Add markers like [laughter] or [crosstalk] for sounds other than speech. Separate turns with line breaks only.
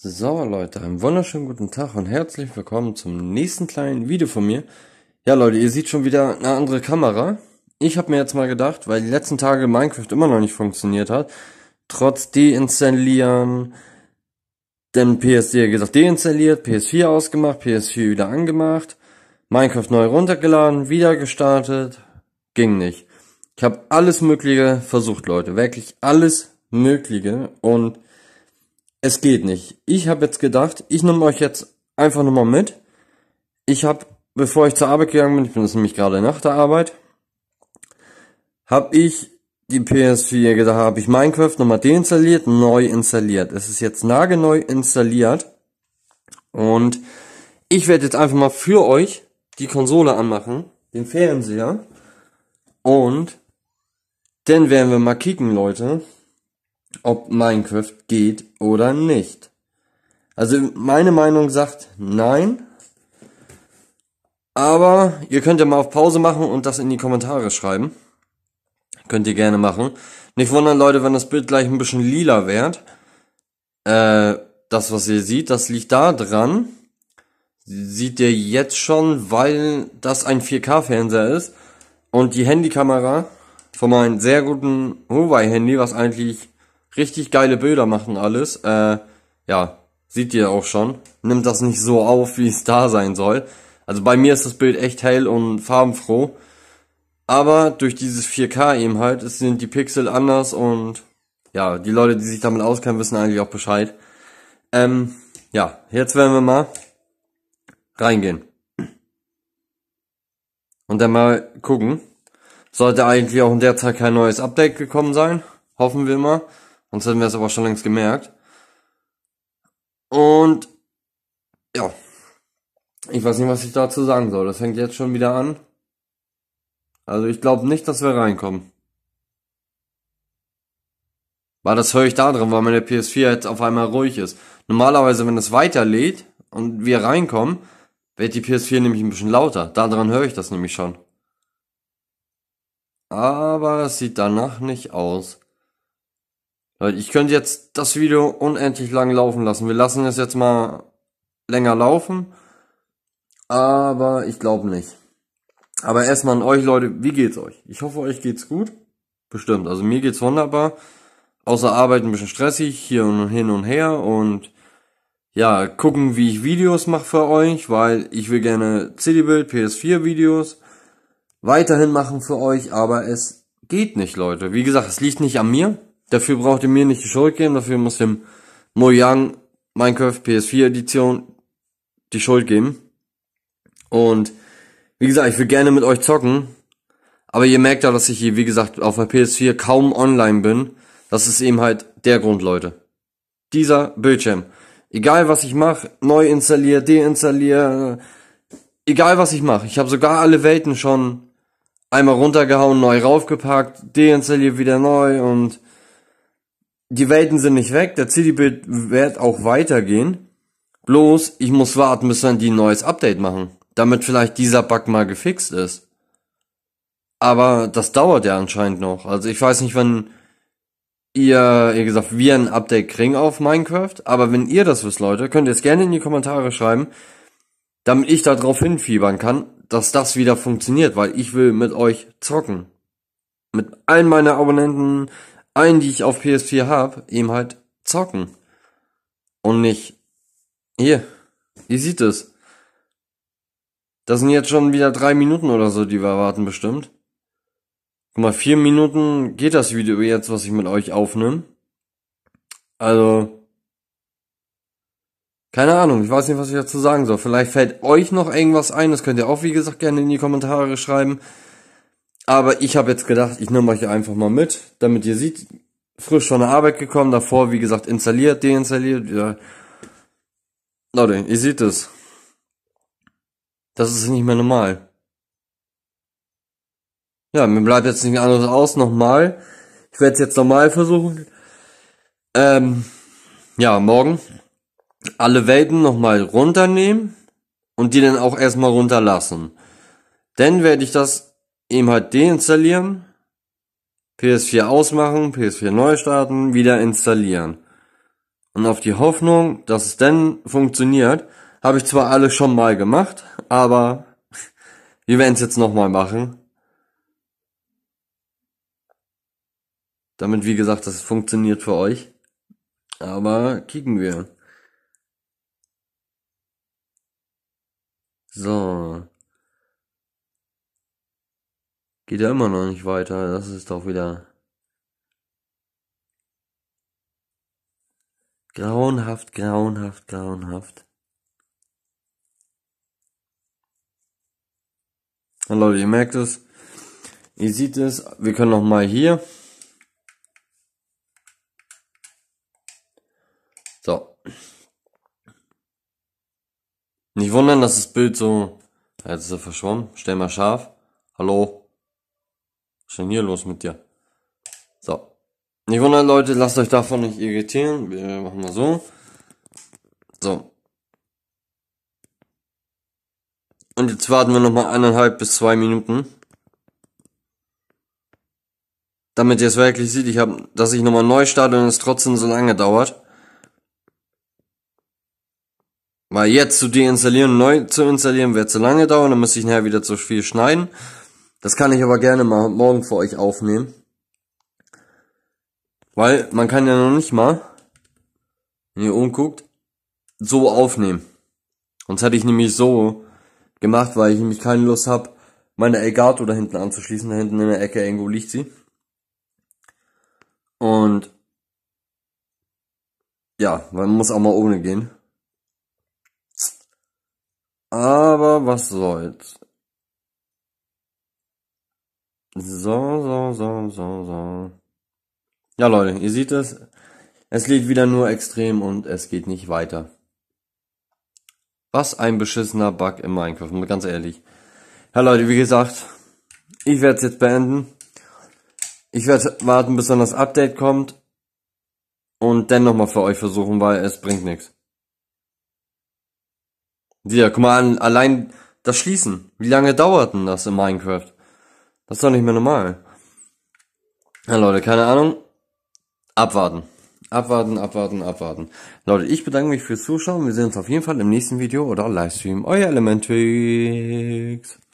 So Leute, einen wunderschönen guten Tag und herzlich willkommen zum nächsten kleinen Video von mir. Ja Leute, ihr seht schon wieder eine andere Kamera. Ich habe mir jetzt mal gedacht, weil die letzten Tage Minecraft immer noch nicht funktioniert hat, trotz deinstallieren, dann PSD gesagt deinstalliert, PS4 ausgemacht, PS4 wieder angemacht, Minecraft neu runtergeladen, wieder gestartet, ging nicht. Ich habe alles Mögliche versucht, Leute, wirklich alles Mögliche und es geht nicht. Ich habe jetzt gedacht, ich nehme euch jetzt einfach nochmal mit. Ich habe, bevor ich zur Arbeit gegangen bin, ich bin jetzt nämlich gerade nach der Arbeit, habe ich die PS4 gedacht, habe ich Minecraft nochmal deinstalliert, neu installiert. Es ist jetzt nagelneu installiert und ich werde jetzt einfach mal für euch die Konsole anmachen, den Fernseher und dann werden wir mal kicken, Leute ob Minecraft geht oder nicht. Also meine Meinung sagt nein. Aber ihr könnt ja mal auf Pause machen und das in die Kommentare schreiben. Könnt ihr gerne machen. Nicht wundern, Leute, wenn das Bild gleich ein bisschen lila wird. Äh, das, was ihr seht, das liegt da dran. Sieht ihr jetzt schon, weil das ein 4K-Fernseher ist. Und die Handykamera von meinem sehr guten Huawei-Handy, was eigentlich Richtig geile Bilder machen alles. Äh, ja, sieht ihr auch schon. Nimmt das nicht so auf, wie es da sein soll. Also bei mir ist das Bild echt hell und farbenfroh. Aber durch dieses 4K eben halt es sind die Pixel anders und ja, die Leute, die sich damit auskennen, wissen eigentlich auch Bescheid. Ähm, ja, jetzt werden wir mal reingehen. Und dann mal gucken. Sollte eigentlich auch in der Zeit kein neues Update gekommen sein. Hoffen wir mal. Sonst hätten wir es aber schon längst gemerkt. Und ja, ich weiß nicht, was ich dazu sagen soll. Das fängt jetzt schon wieder an. Also ich glaube nicht, dass wir reinkommen. Weil das höre ich da drin, weil meine PS4 jetzt auf einmal ruhig ist. Normalerweise, wenn es weiterlädt und wir reinkommen, wird die PS4 nämlich ein bisschen lauter. Daran höre ich das nämlich schon. Aber es sieht danach nicht aus. Leute, Ich könnte jetzt das Video unendlich lang laufen lassen. Wir lassen es jetzt mal länger laufen. Aber ich glaube nicht. Aber erstmal an euch Leute, wie geht's euch? Ich hoffe, euch geht's gut. Bestimmt. Also mir geht's wunderbar. Außer Arbeit ein bisschen stressig, hier und hin und her und ja, gucken, wie ich Videos mache für euch, weil ich will gerne CD-Bild, PS4 Videos weiterhin machen für euch, aber es geht nicht, Leute. Wie gesagt, es liegt nicht an mir. Dafür braucht ihr mir nicht die Schuld geben, dafür muss dem Mojang Minecraft PS4 Edition die Schuld geben. Und wie gesagt, ich will gerne mit euch zocken, aber ihr merkt ja, dass ich hier, wie gesagt, auf der PS4 kaum online bin. Das ist eben halt der Grund, Leute. Dieser Bildschirm. Egal was ich mache, neu installiere, deinstalliere, egal was ich mache. Ich habe sogar alle Welten schon einmal runtergehauen, neu raufgepackt, deinstalliere wieder neu und die Welten sind nicht weg, der CD-Bild wird auch weitergehen. Bloß, ich muss warten, bis dann die ein neues Update machen, damit vielleicht dieser Bug mal gefixt ist. Aber das dauert ja anscheinend noch. Also ich weiß nicht, wann ihr, ihr gesagt, wir ein Update kriegen auf Minecraft. Aber wenn ihr das wisst, Leute, könnt ihr es gerne in die Kommentare schreiben, damit ich da drauf hinfiebern kann, dass das wieder funktioniert, weil ich will mit euch zocken. Mit allen meiner Abonnenten, allen, die ich auf PS4 habe, eben halt zocken. Und nicht, hier, ihr seht es. Das sind jetzt schon wieder drei Minuten oder so, die wir erwarten bestimmt. Guck mal, vier Minuten geht das Video jetzt, was ich mit euch aufnehme. Also, keine Ahnung, ich weiß nicht, was ich dazu sagen soll. Vielleicht fällt euch noch irgendwas ein, das könnt ihr auch, wie gesagt, gerne in die Kommentare schreiben. Aber ich habe jetzt gedacht, ich nehme euch einfach mal mit, damit ihr seht, frisch von der Arbeit gekommen, davor, wie gesagt, installiert, deinstalliert, ja. Leute, ihr seht es. Das ist nicht mehr normal. Ja, mir bleibt jetzt nichts anderes aus, nochmal. Ich werde es jetzt nochmal versuchen. Ähm, ja, morgen alle Welten nochmal runternehmen und die dann auch erstmal runterlassen. Dann werde ich das eben halt deinstallieren, PS4 ausmachen, PS4 neu starten, wieder installieren. Und auf die Hoffnung, dass es denn funktioniert, habe ich zwar alles schon mal gemacht, aber [laughs] wir werden es jetzt nochmal machen. Damit, wie gesagt, das funktioniert für euch. Aber kicken wir. So. Geht ja immer noch nicht weiter, das ist doch wieder grauenhaft, grauenhaft, grauenhaft. Und Leute, ihr merkt es, ihr seht es, wir können noch mal hier. So. Nicht wundern, dass das Bild so, jetzt ist er verschwommen, stell mal scharf. Hallo. Schon hier los mit dir? So. Nicht wundern, Leute, lasst euch davon nicht irritieren. Wir machen mal so. So. Und jetzt warten wir nochmal eineinhalb bis zwei Minuten. Damit ihr es wirklich seht, ich hab, dass ich nochmal neu starte und es trotzdem so lange dauert. Weil jetzt zu deinstallieren und neu zu installieren wird zu lange dauern, dann müsste ich nachher wieder zu viel schneiden. Das kann ich aber gerne mal morgen für euch aufnehmen. Weil man kann ja noch nicht mal, wenn ihr umguckt, so aufnehmen. Sonst hätte ich nämlich so gemacht, weil ich nämlich keine Lust habe, meine Elgato da hinten anzuschließen. Da hinten in der Ecke irgendwo liegt sie. Und ja, man muss auch mal ohne gehen. Aber was soll's. So, so, so, so, so. Ja, Leute, ihr seht es. Es lädt wieder nur extrem und es geht nicht weiter. Was ein beschissener Bug im Minecraft, ganz ehrlich. Ja, Leute, wie gesagt, ich werde es jetzt beenden. Ich werde warten, bis dann das Update kommt. Und dann nochmal für euch versuchen, weil es bringt nichts. Ja, guck mal an, allein das Schließen. Wie lange dauert denn das in Minecraft? Das ist doch nicht mehr normal. Ja, Leute, keine Ahnung. Abwarten. Abwarten, abwarten, abwarten. Leute, ich bedanke mich fürs Zuschauen. Wir sehen uns auf jeden Fall im nächsten Video oder Livestream. Euer Elementrix.